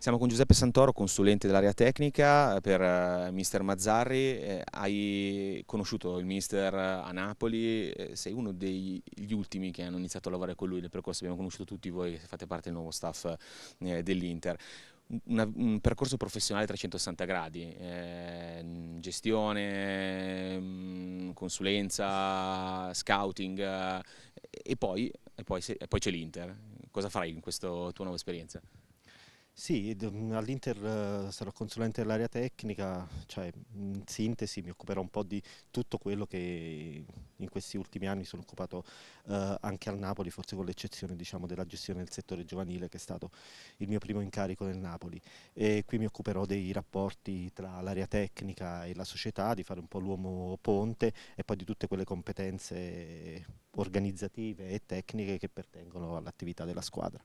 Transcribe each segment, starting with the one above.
Siamo con Giuseppe Santoro, consulente dell'area tecnica eh, per eh, Mister Mazzarri. Eh, hai conosciuto il Mister a Napoli, sei uno degli ultimi che hanno iniziato a lavorare con lui nel percorso, abbiamo conosciuto tutti voi che fate parte del nuovo staff dell'Inter. Una, un percorso professionale 360 gradi, eh, gestione, mm, consulenza, scouting eh, e poi, poi, poi c'è l'Inter. Cosa farai in questa tua nuova esperienza? Sì, mhmm, all'Inter eh, sarò consulente dell'area tecnica, cioè mhmm, in sintesi mi occuperò un po' di tutto quello che in questi ultimi anni sono occupato eh, anche al Napoli, forse con l'eccezione diciamo, della gestione del settore giovanile che è stato il mio primo incarico nel Napoli. E qui mi occuperò dei rapporti tra l'area tecnica e la società, di fare un po' l'uomo ponte e poi di tutte quelle competenze organizzative e tecniche che pertengono all'attività della squadra.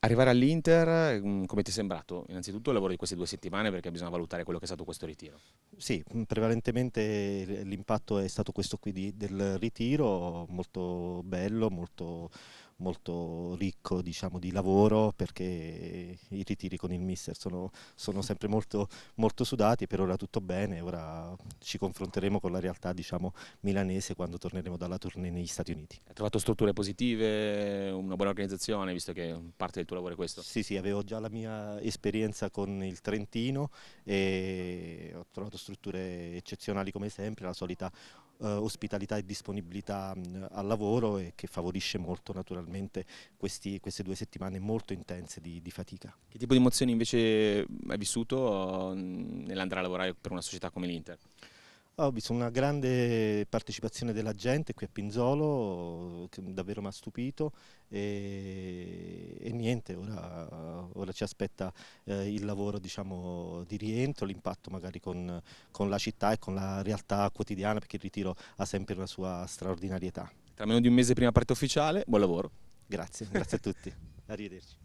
Arrivare all'Inter, mm, come ti è sembrato? Innanzitutto il lavoro di queste due settimane perché bisogna valutare quello che è stato questo ritiro. Sì, mm, prevalentemente l'impatto è stato questo qui di, del ritiro, molto bello, molto, molto ricco diciamo, di lavoro perché i ritiri con il mister sono, sono sempre molto, molto, sudati, per ora tutto bene, ora ci confronteremo con la realtà diciamo, milanese quando torneremo dalla tournée negli Stati Uniti. Hai trovato strutture positive, una buona organizzazione, visto che parte del tuo lavoro è questo? Sì, sì, avevo già la mia esperienza con il Trentino e ho trovato strutture eccezionali come sempre, la solita eh, ospitalità e disponibilità mh, mm, al lavoro e che favorisce molto naturalmente questi, queste due settimane molto intense di, di, fatica. Che tipo di emozioni invece mm, hai vissuto mm, nell'andare a lavorare per una società come l'Inter? Ah, ho visto una grande partecipazione della gente qui a Pinzolo, che davvero mi ha stupito e, e niente, ora ora ci aspetta eh, il lavoro diciamo, di rientro, l'impatto magari con, con la città e con la realtà quotidiana perché il ritiro ha sempre una sua straordinarietà. Tra meno di un mese prima parte ufficiale, buon lavoro. Grazie, grazie a tutti, arrivederci.